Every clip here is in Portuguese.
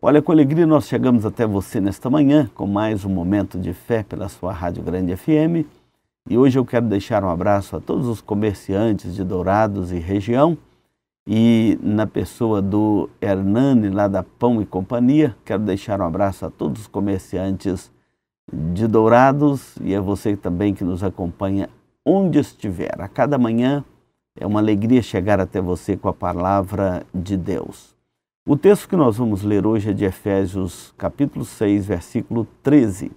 Olha, com alegria nós chegamos até você nesta manhã com mais um momento de fé pela sua Rádio Grande FM. E hoje eu quero deixar um abraço a todos os comerciantes de Dourados e região e na pessoa do Hernani lá da Pão e Companhia. Quero deixar um abraço a todos os comerciantes de Dourados e a você também que nos acompanha onde estiver. A cada manhã é uma alegria chegar até você com a palavra de Deus. O texto que nós vamos ler hoje é de Efésios, capítulo 6, versículo 13.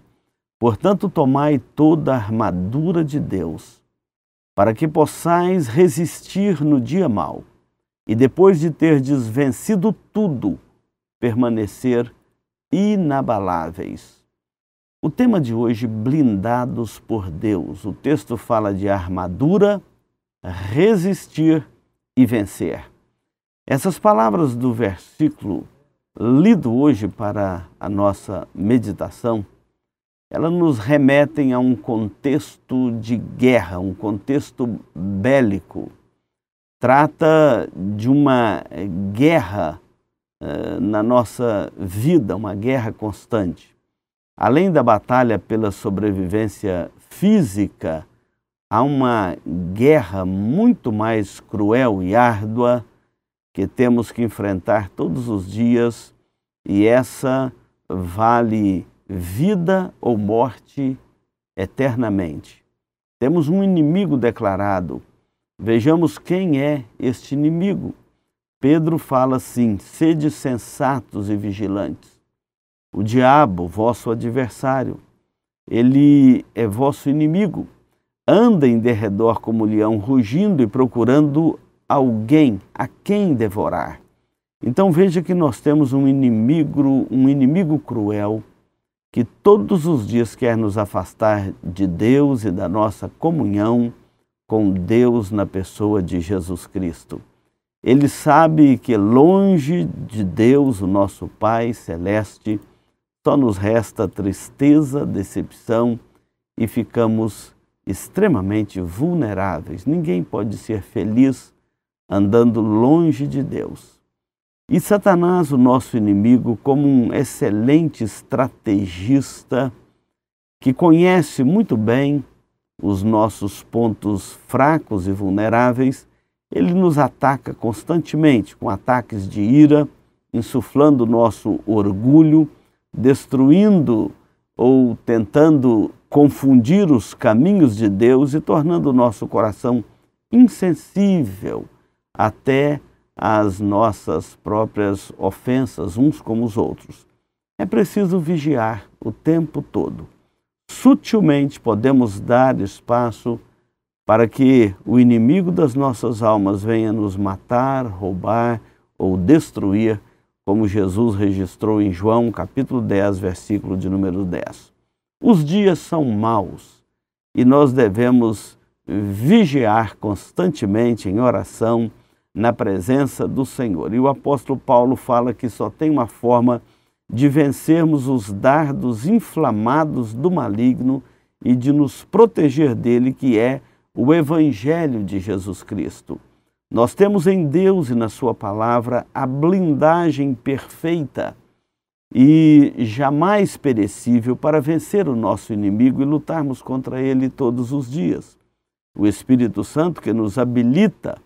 Portanto, tomai toda a armadura de Deus, para que possais resistir no dia mau, e depois de terdes vencido tudo, permanecer inabaláveis. O tema de hoje, blindados por Deus. O texto fala de armadura, resistir e vencer. Essas palavras do versículo lido hoje para a nossa meditação, elas nos remetem a um contexto de guerra, um contexto bélico. Trata de uma guerra eh, na nossa vida, uma guerra constante. Além da batalha pela sobrevivência física, há uma guerra muito mais cruel e árdua que temos que enfrentar todos os dias e essa vale vida ou morte eternamente. Temos um inimigo declarado. Vejamos quem é este inimigo. Pedro fala assim: sede sensatos e vigilantes. O diabo, vosso adversário, ele é vosso inimigo. Anda em derredor como leão, rugindo e procurando alguém a quem devorar. Então veja que nós temos um inimigo, um inimigo cruel que todos os dias quer nos afastar de Deus e da nossa comunhão com Deus na pessoa de Jesus Cristo. Ele sabe que longe de Deus, o nosso Pai celeste, só nos resta tristeza, decepção e ficamos extremamente vulneráveis. Ninguém pode ser feliz andando longe de Deus. E Satanás, o nosso inimigo, como um excelente estrategista que conhece muito bem os nossos pontos fracos e vulneráveis, ele nos ataca constantemente com ataques de ira, insuflando nosso orgulho, destruindo ou tentando confundir os caminhos de Deus e tornando o nosso coração insensível até as nossas próprias ofensas uns como os outros. É preciso vigiar o tempo todo. Sutilmente podemos dar espaço para que o inimigo das nossas almas venha nos matar, roubar ou destruir, como Jesus registrou em João, capítulo 10, versículo de número 10. Os dias são maus e nós devemos vigiar constantemente em oração na presença do Senhor. E o apóstolo Paulo fala que só tem uma forma de vencermos os dardos inflamados do maligno e de nos proteger dele, que é o Evangelho de Jesus Cristo. Nós temos em Deus e na Sua palavra a blindagem perfeita e jamais perecível para vencer o nosso inimigo e lutarmos contra ele todos os dias. O Espírito Santo, que nos habilita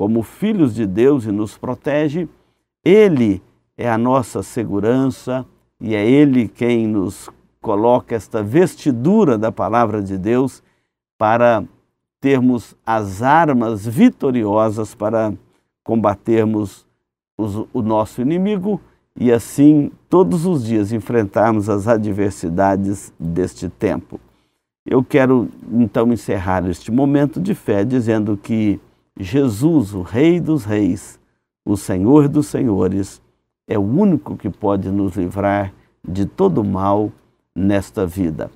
como filhos de Deus e nos protege, Ele é a nossa segurança e é Ele quem nos coloca esta vestidura da palavra de Deus para termos as armas vitoriosas para combatermos os, o nosso inimigo e assim todos os dias enfrentarmos as adversidades deste tempo. Eu quero então encerrar este momento de fé dizendo que Jesus, o Rei dos Reis, o Senhor dos Senhores, é o único que pode nos livrar de todo mal nesta vida.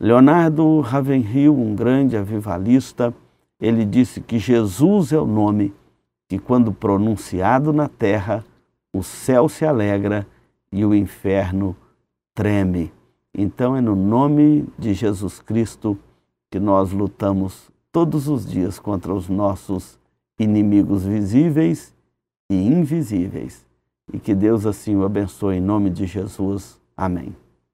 Leonardo Ravenhill, um grande avivalista, ele disse que Jesus é o nome que, quando pronunciado na terra, o céu se alegra e o inferno treme. Então, é no nome de Jesus Cristo que nós lutamos todos os dias contra os nossos inimigos visíveis e invisíveis. E que Deus assim o abençoe em nome de Jesus. Amém.